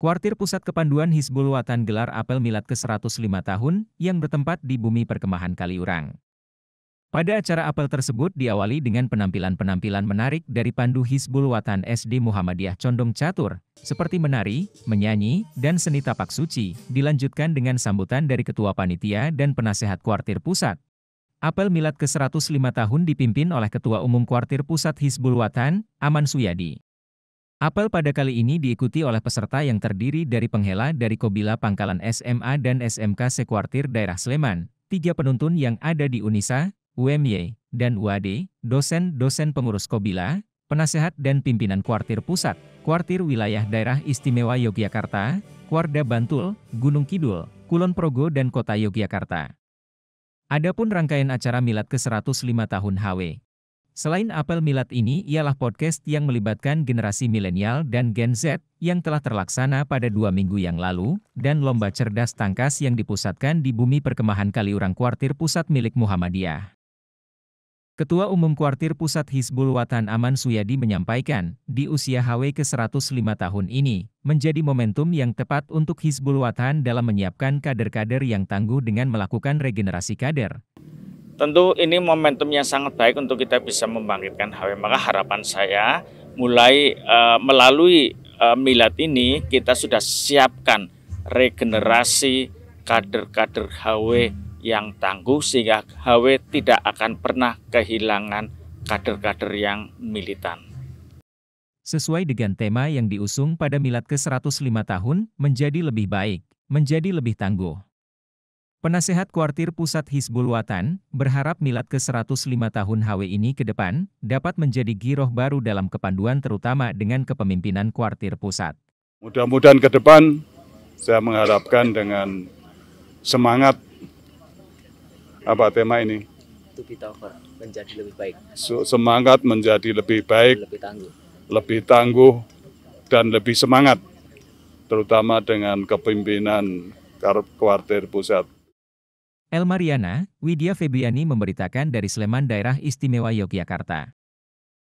Kuartir Pusat Kepanduan Hizbul Watan gelar apel milad ke-105 tahun yang bertempat di bumi perkemahan Kaliurang. Pada acara apel tersebut diawali dengan penampilan-penampilan menarik dari pandu Hizbul Watan SD Muhammadiyah Condong Catur, seperti menari, menyanyi, dan seni tapak suci, dilanjutkan dengan sambutan dari Ketua Panitia dan Penasehat Kuartir Pusat. Apel milad ke-105 tahun dipimpin oleh Ketua Umum Kuartir Pusat Hizbul Watan, Aman Suyadi. Apel pada kali ini diikuti oleh peserta yang terdiri dari penghela dari Kobila Pangkalan SMA dan SMK Sekuartir Daerah Sleman, tiga penuntun yang ada di UNISA, UMY, dan UAD, dosen-dosen pengurus Kobila, penasehat dan pimpinan kuartir pusat, kuartir wilayah daerah istimewa Yogyakarta, Kuarda Bantul, Gunung Kidul, Kulon Progo dan Kota Yogyakarta. Adapun rangkaian acara milad ke-105 tahun HW Selain apel milad ini ialah podcast yang melibatkan generasi milenial dan Gen Z yang telah terlaksana pada dua minggu yang lalu, dan lomba cerdas tangkas yang dipusatkan di bumi perkemahan Kaliurang Kuartir Pusat milik Muhammadiyah. Ketua Umum Kuartir Pusat Hizbul Watan Aman Suyadi menyampaikan, di usia HW ke-105 tahun ini, menjadi momentum yang tepat untuk Hizbul Watan dalam menyiapkan kader-kader yang tangguh dengan melakukan regenerasi kader, Tentu ini momentum yang sangat baik untuk kita bisa membangkitkan HW. Maka harapan saya mulai uh, melalui uh, milad ini kita sudah siapkan regenerasi kader-kader HW yang tangguh sehingga HW tidak akan pernah kehilangan kader-kader yang militan. Sesuai dengan tema yang diusung pada milad ke-105 tahun, menjadi lebih baik, menjadi lebih tangguh. Penasehat Kuartir Pusat Hizbul Watan berharap milad ke-105 tahun HW ini ke depan dapat menjadi giroh baru dalam kepanduan terutama dengan kepemimpinan Kuartir Pusat. Mudah-mudahan ke depan saya mengharapkan dengan semangat apa tema ini? menjadi lebih baik. Semangat menjadi lebih baik, lebih tangguh, lebih tangguh dan lebih semangat terutama dengan kepemimpinan kuartir pusat. El Mariana, Widya Febriani memberitakan dari Sleman Daerah Istimewa Yogyakarta.